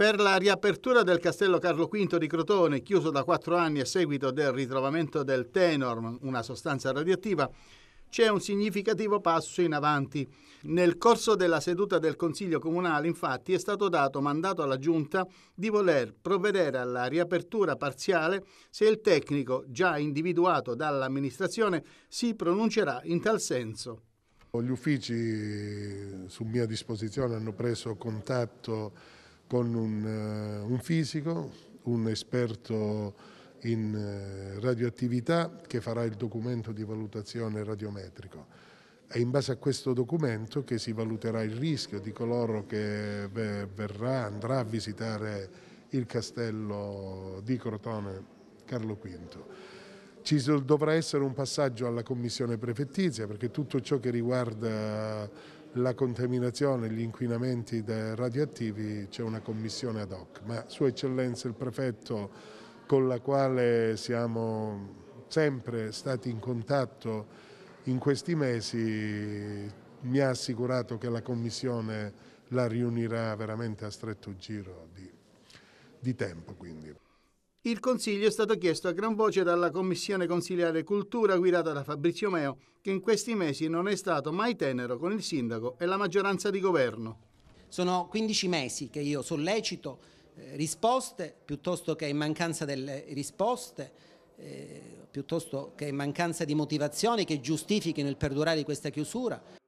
per la riapertura del castello Carlo V di Crotone, chiuso da quattro anni a seguito del ritrovamento del tenor, una sostanza radioattiva, c'è un significativo passo in avanti. Nel corso della seduta del Consiglio Comunale, infatti, è stato dato mandato alla Giunta di voler provvedere alla riapertura parziale se il tecnico già individuato dall'amministrazione si pronuncerà in tal senso. Gli uffici su mia disposizione hanno preso contatto con un, eh, un fisico, un esperto in eh, radioattività che farà il documento di valutazione radiometrico. È in base a questo documento che si valuterà il rischio di coloro che verrà, andrà a visitare il castello di Crotone Carlo V. Ci dovrà essere un passaggio alla commissione prefettizia perché tutto ciò che riguarda la contaminazione e gli inquinamenti radioattivi c'è una commissione ad hoc, ma Sua Eccellenza il Prefetto con la quale siamo sempre stati in contatto in questi mesi mi ha assicurato che la commissione la riunirà veramente a stretto giro di, di tempo. Quindi. Il consiglio è stato chiesto a gran voce dalla Commissione Consiliare Cultura guidata da Fabrizio Meo, che in questi mesi non è stato mai tenero con il sindaco e la maggioranza di governo. Sono 15 mesi che io sollecito eh, risposte piuttosto che in mancanza delle risposte, eh, piuttosto che in mancanza di motivazioni che giustifichino il perdurare di questa chiusura.